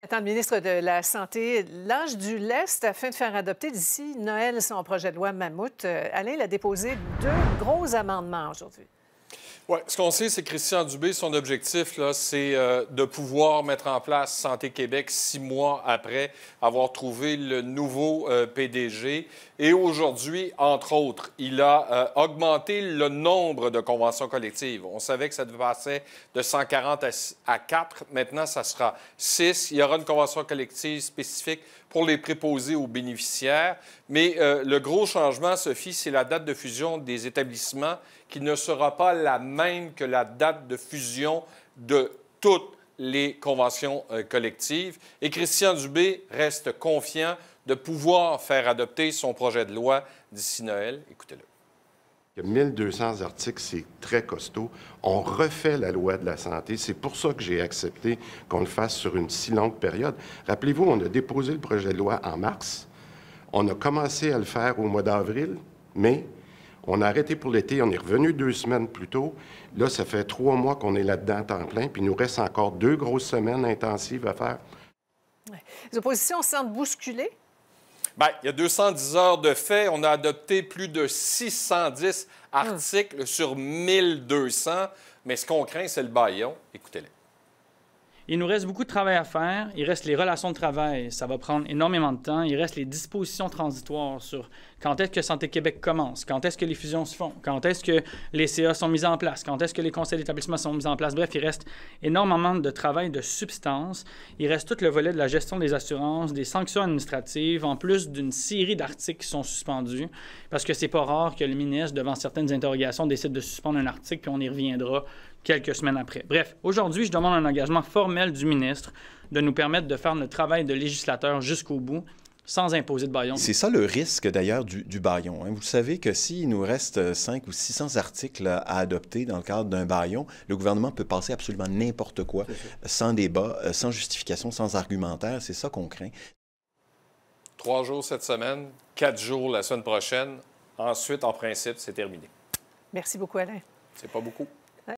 Attends, le ministre de la Santé l'âge du lest afin de faire adopter d'ici Noël son projet de loi Mammouth. Euh, Alain a déposé deux gros amendements aujourd'hui. Oui, ce qu'on sait, c'est Christian Dubé, son objectif, c'est euh, de pouvoir mettre en place Santé Québec six mois après avoir trouvé le nouveau euh, PDG. Et aujourd'hui, entre autres, il a euh, augmenté le nombre de conventions collectives. On savait que ça devait passer de 140 à 4. Maintenant, ça sera 6. Il y aura une convention collective spécifique pour les préposer aux bénéficiaires. Mais le gros changement, Sophie, c'est la date de fusion des établissements qui ne sera pas la même même que la date de fusion de toutes les conventions euh, collectives. Et Christian Dubé reste confiant de pouvoir faire adopter son projet de loi d'ici Noël. Écoutez-le. 1200 articles, c'est très costaud. On refait la loi de la santé. C'est pour ça que j'ai accepté qu'on le fasse sur une si longue période. Rappelez-vous, on a déposé le projet de loi en mars. On a commencé à le faire au mois d'avril, mai. On a arrêté pour l'été, on est revenu deux semaines plus tôt. Là, ça fait trois mois qu'on est là-dedans en temps plein, puis il nous reste encore deux grosses semaines intensives à faire. Les oppositions se sentent bousculées? Bien, il y a 210 heures de fait. On a adopté plus de 610 articles sur 1200. Mais ce qu'on craint, c'est le baillon. Écoutez-les. Il nous reste beaucoup de travail à faire. Il reste les relations de travail. Ça va prendre énormément de temps. Il reste les dispositions transitoires sur quand est-ce que Santé Québec commence, quand est-ce que les fusions se font, quand est-ce que les CA sont mises en place, quand est-ce que les conseils d'établissement sont mis en place. Bref, il reste énormément de travail de substance. Il reste tout le volet de la gestion des assurances, des sanctions administratives, en plus d'une série d'articles qui sont suspendus, parce que c'est pas rare que le ministre, devant certaines interrogations, décide de suspendre un article, puis on y reviendra quelques semaines après. Bref, aujourd'hui, je demande un engagement formel du ministre de nous permettre de faire notre travail de législateur jusqu'au bout sans imposer de baillon. C'est ça le risque d'ailleurs du, du, baillon. Hein. Vous savez que s'il nous reste euh, cinq ou 600 articles à adopter dans le cadre d'un baillon, le gouvernement peut passer absolument n'importe quoi, sans débat, euh, sans justification, sans argumentaire. C'est ça qu'on craint. Trois jours cette semaine, quatre jours la semaine prochaine. Ensuite, en principe, c'est terminé. Merci beaucoup, Alain. C'est pas beaucoup.